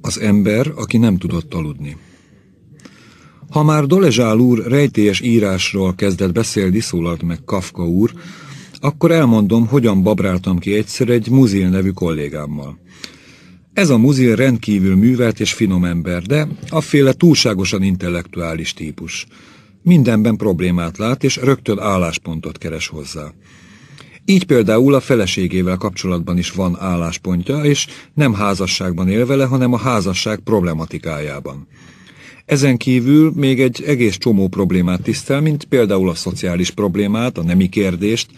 Az ember, aki nem tudott aludni. Ha már Dolezsál úr rejtélyes írásról kezdett beszélni, szólalt meg Kafka úr, akkor elmondom, hogyan babráltam ki egyszer egy Muzil nevű kollégámmal. Ez a Muzil rendkívül művelt és finom ember, de afféle túlságosan intellektuális típus. Mindenben problémát lát, és rögtön álláspontot keres hozzá. Így például a feleségével kapcsolatban is van álláspontja, és nem házasságban él vele, hanem a házasság problematikájában. Ezen kívül még egy egész csomó problémát tisztel, mint például a szociális problémát, a nemi kérdést,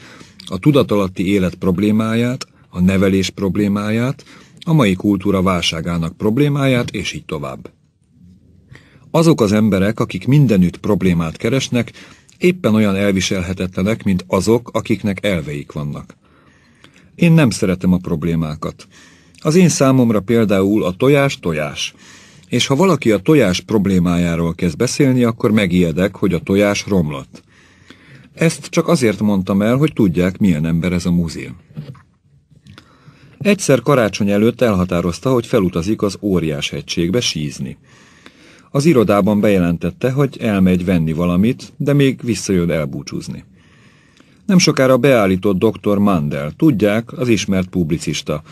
a tudatalatti élet problémáját, a nevelés problémáját, a mai kultúra válságának problémáját, és így tovább. Azok az emberek, akik mindenütt problémát keresnek, éppen olyan elviselhetetlenek, mint azok, akiknek elveik vannak. Én nem szeretem a problémákat. Az én számomra például a tojás tojás. És ha valaki a tojás problémájáról kezd beszélni, akkor megijedek, hogy a tojás romlott. Ezt csak azért mondtam el, hogy tudják, milyen ember ez a múzeum. Egyszer karácsony előtt elhatározta, hogy felutazik az óriás hegységbe sízni. Az irodában bejelentette, hogy elmegy venni valamit, de még visszajön elbúcsúzni. Nem sokára beállított dr. Mandel, tudják, az ismert publicista,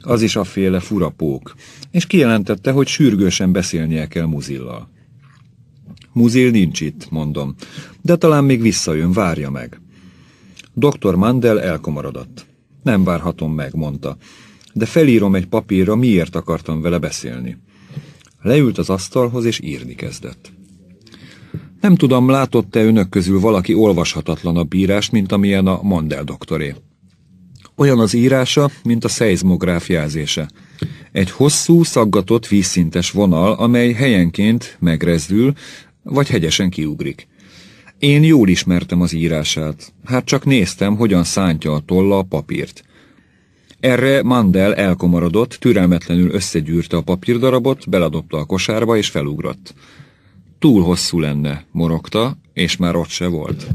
az is a féle furapók, és kijelentette, hogy sürgősen beszélnie kell Muzillal. Muzil nincs itt, mondom, de talán még visszajön, várja meg. Dr. Mandel elkomarodott. Nem várhatom meg, mondta, de felírom egy papírra, miért akartam vele beszélni. Leült az asztalhoz, és írni kezdett. Nem tudom, látott-e önök közül valaki olvashatatlanabb írást, mint amilyen a Mandel doktoré. Olyan az írása, mint a szeizmográf jelzése. Egy hosszú, szaggatott, vízszintes vonal, amely helyenként megrezdül, vagy hegyesen kiugrik. Én jól ismertem az írását, hát csak néztem, hogyan szántja a tolla a papírt. Erre Mandel elkomarodott, türelmetlenül összegyűrte a papírdarabot, beladobta a kosárba és felugrott. Túl hosszú lenne, morogta, és már ott se volt.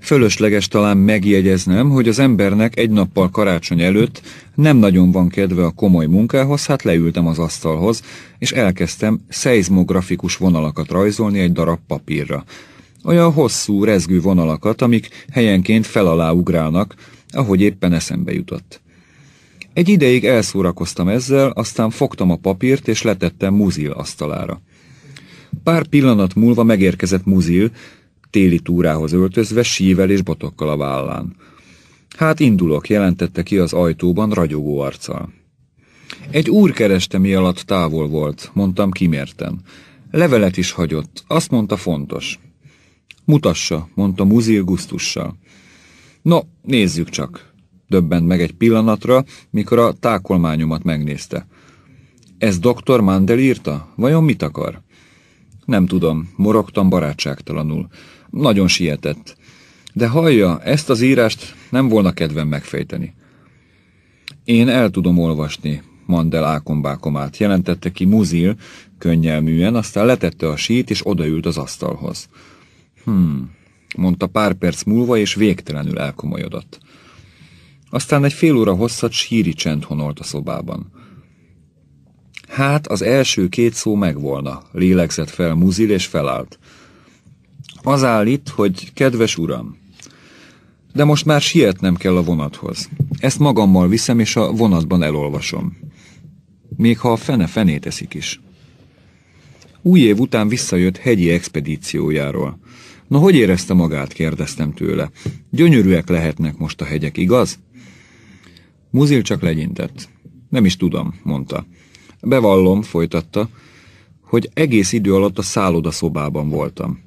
Fölösleges talán megjegyeznem, hogy az embernek egy nappal karácsony előtt nem nagyon van kedve a komoly munkához, hát leültem az asztalhoz, és elkezdtem szeizmografikus vonalakat rajzolni egy darab papírra. Olyan hosszú, rezgő vonalakat, amik helyenként felalá ugrálnak, ahogy éppen eszembe jutott. Egy ideig elszórakoztam ezzel, aztán fogtam a papírt és letettem Muzil asztalára. Pár pillanat múlva megérkezett Muzil, téli túrához öltözve, sível és botokkal a vállán. Hát indulok, jelentette ki az ajtóban ragyogó arccal. Egy úr kereste mi alatt távol volt, mondtam kimérten. Levelet is hagyott, azt mondta fontos. Mutassa, mondta Muzil gusztussal. No, nézzük csak. Döbbent meg egy pillanatra, mikor a tákolmányomat megnézte. Ez doktor Mandel írta? Vajon mit akar? Nem tudom, morogtam barátságtalanul. Nagyon sietett. De hallja, ezt az írást nem volna kedvem megfejteni. Én el tudom olvasni, Mandel ákombákomát, jelentette ki Muzil könnyelműen, aztán letette a sít és odaült az asztalhoz. Hmm, mondta pár perc múlva, és végtelenül elkomolyodott. Aztán egy fél óra hosszat síri csend honolt a szobában. Hát az első két szó megvolna, lélegzett fel muzil és felállt. Az állít, hogy kedves uram, de most már sietnem kell a vonathoz. Ezt magammal viszem, és a vonatban elolvasom. Még ha a fene fenét eszik is. Új év után visszajött hegyi expedíciójáról. Na, hogy érezte magát, kérdeztem tőle. Gyönyörűek lehetnek most a hegyek, igaz? Muzil csak legyintett. Nem is tudom, mondta. Bevallom, folytatta, hogy egész idő alatt a szálloda szobában voltam.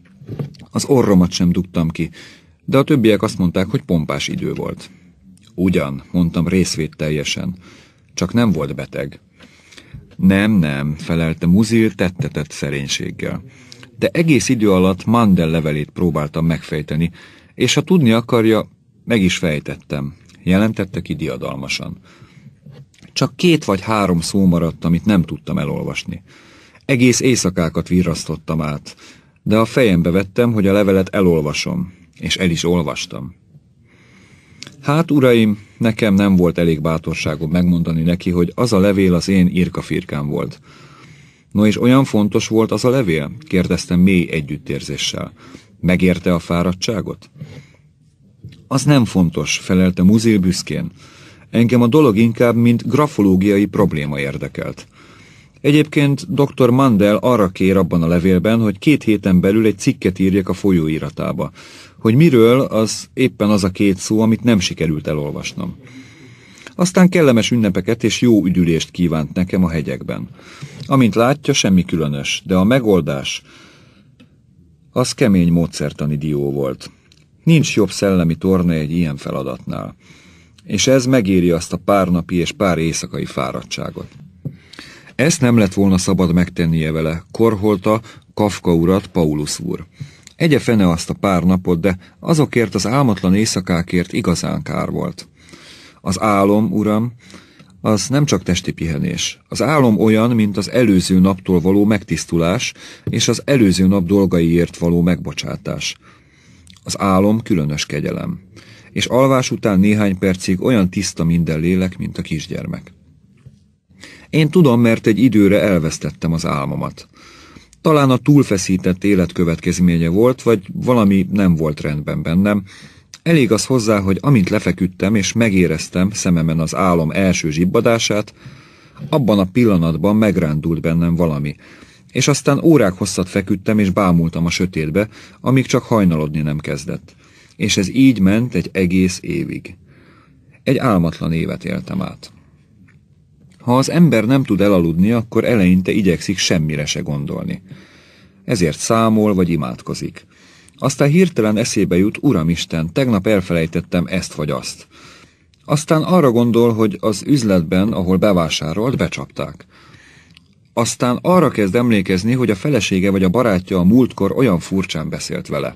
Az orromat sem dugtam ki, de a többiek azt mondták, hogy pompás idő volt. Ugyan, mondtam teljesen, csak nem volt beteg. Nem, nem, felelte Muzil tettetett szerénységgel. De egész idő alatt Mandel levelét próbáltam megfejteni, és ha tudni akarja, meg is fejtettem jelentette ki diadalmasan. Csak két vagy három szó maradt, amit nem tudtam elolvasni. Egész éjszakákat virrasztottam át, de a fejembe vettem, hogy a levelet elolvasom, és el is olvastam. Hát, uraim, nekem nem volt elég bátorságom megmondani neki, hogy az a levél az én irkafirkám volt. No és olyan fontos volt az a levél? kérdeztem mély együttérzéssel. Megérte a fáradtságot? az nem fontos, felelte Muzil büszkén. Engem a dolog inkább, mint grafológiai probléma érdekelt. Egyébként dr. Mandel arra kér abban a levélben, hogy két héten belül egy cikket írjak a folyóiratába. Hogy miről, az éppen az a két szó, amit nem sikerült elolvasnom. Aztán kellemes ünnepeket és jó üdülést kívánt nekem a hegyekben. Amint látja, semmi különös, de a megoldás, az kemény módszertani dió volt. Nincs jobb szellemi torna egy ilyen feladatnál. És ez megéri azt a pár napi és pár éjszakai fáradtságot. Ezt nem lett volna szabad megtennie vele, korholta Kafka urat Paulus úr. Egye fene azt a pár napot, de azokért az álmatlan éjszakákért igazán kár volt. Az álom, uram, az nem csak testi pihenés. Az álom olyan, mint az előző naptól való megtisztulás, és az előző nap dolgaiért való megbocsátás az álom különös kegyelem, és alvás után néhány percig olyan tiszta minden lélek, mint a kisgyermek. Én tudom, mert egy időre elvesztettem az álmomat. Talán a túlfeszített élet következménye volt, vagy valami nem volt rendben bennem. Elég az hozzá, hogy amint lefeküdtem és megéreztem szememen az álom első zsibbadását, abban a pillanatban megrándult bennem valami, és aztán órák hosszat feküdtem és bámultam a sötétbe, amíg csak hajnalodni nem kezdett. És ez így ment egy egész évig. Egy álmatlan évet éltem át. Ha az ember nem tud elaludni, akkor eleinte igyekszik semmire se gondolni. Ezért számol vagy imádkozik. Aztán hirtelen eszébe jut, Uramisten, tegnap elfelejtettem ezt vagy azt. Aztán arra gondol, hogy az üzletben, ahol bevásárolt, becsapták. Aztán arra kezd emlékezni, hogy a felesége vagy a barátja a múltkor olyan furcsán beszélt vele.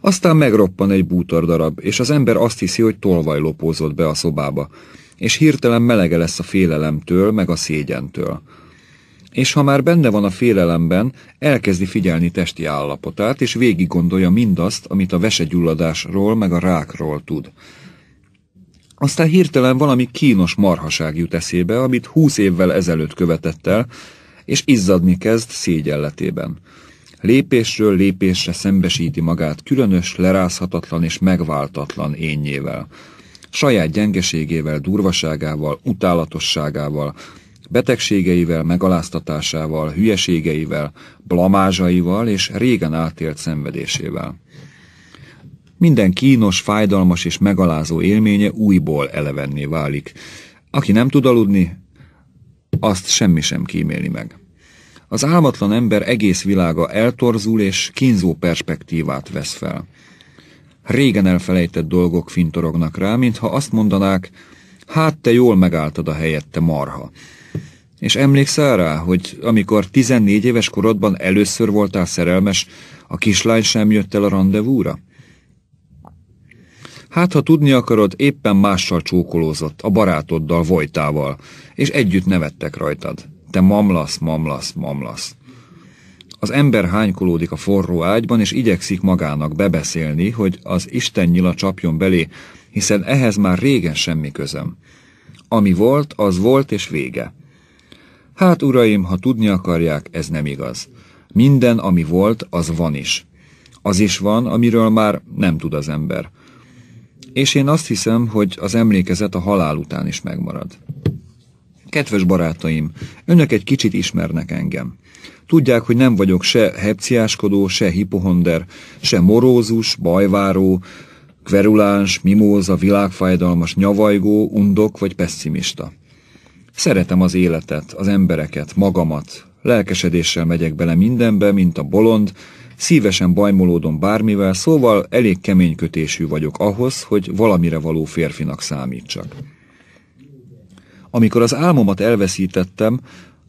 Aztán megroppan egy bútor darab, és az ember azt hiszi, hogy tolvaj lopózott be a szobába, és hirtelen melege lesz a félelemtől, meg a szégyentől. És ha már benne van a félelemben, elkezdi figyelni testi állapotát, és végig gondolja mindazt, amit a vesegyulladásról meg a rákról tud. Aztán hirtelen valami kínos marhaság jut eszébe, amit húsz évvel ezelőtt követett el, és izzadni kezd szégyelletében. Lépésről lépésre szembesíti magát különös, lerázhatatlan és megváltatlan énnyével Saját gyengeségével, durvaságával, utálatosságával, betegségeivel, megaláztatásával, hülyeségeivel, blamázsaival és régen átélt szenvedésével minden kínos, fájdalmas és megalázó élménye újból elevenné válik. Aki nem tud aludni, azt semmi sem kíméli meg. Az álmatlan ember egész világa eltorzul és kínzó perspektívát vesz fel. Régen elfelejtett dolgok fintorognak rá, mintha azt mondanák, hát te jól megálltad a helyette marha. És emlékszel rá, hogy amikor 14 éves korodban először voltál szerelmes, a kislány sem jött el a rendezvúra? Hát, ha tudni akarod, éppen mással csókolózott, a barátoddal, Vojtával, és együtt nevettek rajtad. Te mamlasz, mamlasz, mamlasz. Az ember hánykolódik a forró ágyban, és igyekszik magának bebeszélni, hogy az Isten nyila csapjon belé, hiszen ehhez már régen semmi közöm. Ami volt, az volt és vége. Hát, uraim, ha tudni akarják, ez nem igaz. Minden, ami volt, az van is. Az is van, amiről már nem tud az ember. És én azt hiszem, hogy az emlékezet a halál után is megmarad. Kedves barátaim, önök egy kicsit ismernek engem. Tudják, hogy nem vagyok se hepciáskodó, se hipohonder, se morózus, bajváró, kveruláns, mimóza, világfájdalmas, nyavajgó, undok vagy pessimista. Szeretem az életet, az embereket, magamat. Lelkesedéssel megyek bele mindenbe, mint a bolond, Szívesen bajmolódom bármivel, szóval elég kemény kötésű vagyok ahhoz, hogy valamire való férfinak számítsak. Amikor az álmomat elveszítettem,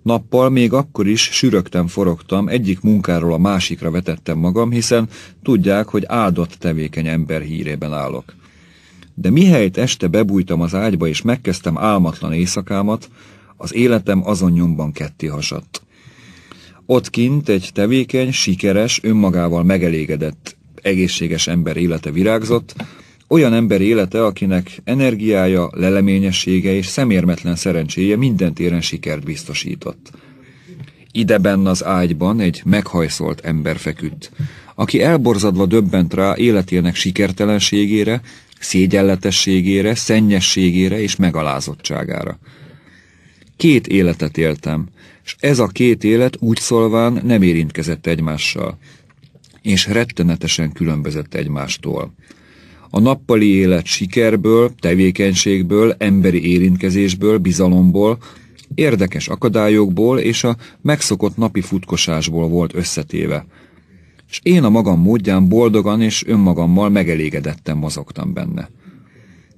nappal még akkor is sürögtem, forogtam, egyik munkáról a másikra vetettem magam, hiszen tudják, hogy áldott tevékeny ember hírében állok. De mihelyt este bebújtam az ágyba és megkezdtem álmatlan éjszakámat, az életem azon nyomban ketté hasadt. Ott kint egy tevékeny, sikeres, önmagával megelégedett, egészséges ember élete virágzott, olyan ember élete, akinek energiája, leleményessége és szemérmetlen szerencséje minden téren sikert biztosított. Ideben az ágyban egy meghajszolt ember feküdt, aki elborzadva döbbent rá életének sikertelenségére, szégyenletességére, szennyességére és megalázottságára. Két életet éltem, és ez a két élet úgy szólván nem érintkezett egymással, és rettenetesen különbözött egymástól. A nappali élet sikerből, tevékenységből, emberi érintkezésből, bizalomból, érdekes akadályokból és a megszokott napi futkosásból volt összetéve, és én a magam módján boldogan és önmagammal megelégedetten mozogtam benne.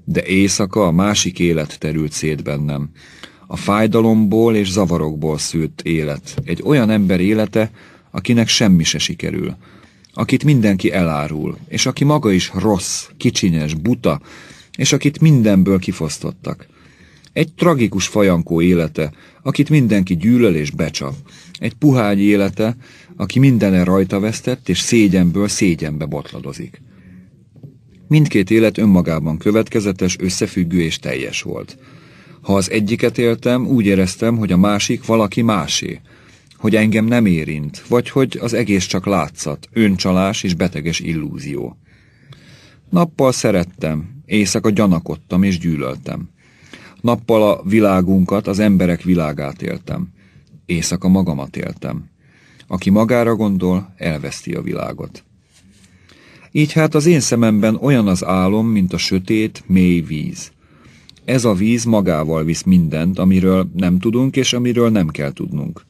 De éjszaka a másik élet terült szét bennem, a fájdalomból és zavarokból szült élet. Egy olyan ember élete, akinek semmi se sikerül, akit mindenki elárul, és aki maga is rossz, kicsinyes, buta, és akit mindenből kifosztottak. Egy tragikus fajankó élete, akit mindenki gyűlöl és becsap. Egy puhány élete, aki mindenre rajta vesztett, és szégyenből szégyenbe botladozik. Mindkét élet önmagában következetes, összefüggő és teljes volt. Ha az egyiket éltem, úgy éreztem, hogy a másik valaki másé, hogy engem nem érint, vagy hogy az egész csak látszat, öncsalás és beteges illúzió. Nappal szerettem, éjszaka gyanakodtam és gyűlöltem. Nappal a világunkat, az emberek világát éltem. Éjszaka magamat éltem. Aki magára gondol, elveszti a világot. Így hát az én szememben olyan az álom, mint a sötét, mély víz. Ez a víz magával visz mindent, amiről nem tudunk és amiről nem kell tudnunk.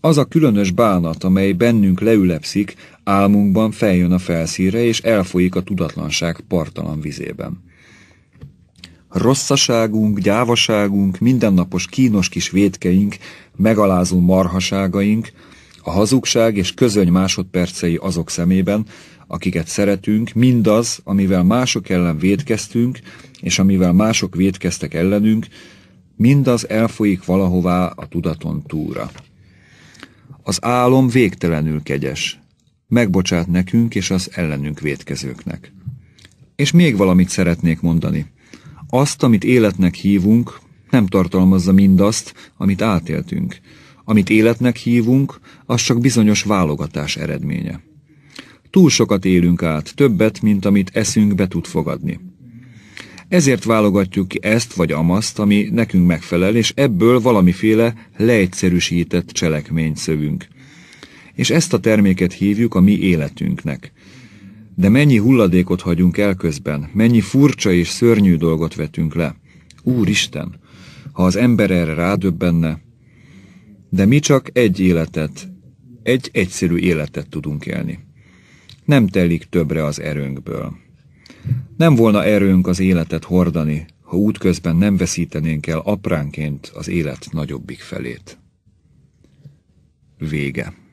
Az a különös bánat, amely bennünk leülepszik, álmunkban feljön a felszíre és elfolyik a tudatlanság partalan vizében. Rosszaságunk, gyávaságunk, mindennapos kínos kis vétkeink, megalázó marhaságaink, a hazugság és közöny másodpercei azok szemében, akiket szeretünk, mindaz, amivel mások ellen védkeztünk, és amivel mások védkeztek ellenünk, mindaz elfolyik valahová a tudaton túra. Az álom végtelenül kegyes. Megbocsát nekünk és az ellenünk védkezőknek. És még valamit szeretnék mondani. Azt, amit életnek hívunk, nem tartalmazza mindazt, amit átéltünk. Amit életnek hívunk, az csak bizonyos válogatás eredménye. Túl sokat élünk át, többet, mint amit eszünk be tud fogadni. Ezért válogatjuk ki ezt vagy amazt, ami nekünk megfelel, és ebből valamiféle leegyszerűsített cselekmény szövünk. És ezt a terméket hívjuk a mi életünknek. De mennyi hulladékot hagyunk el közben, mennyi furcsa és szörnyű dolgot vetünk le. Úristen, ha az ember erre rádöbbenne, de mi csak egy életet, egy egyszerű életet tudunk élni. Nem telik többre az erőnkből. Nem volna erőnk az életet hordani, ha útközben nem veszítenénk el apránként az élet nagyobbik felét. Vége.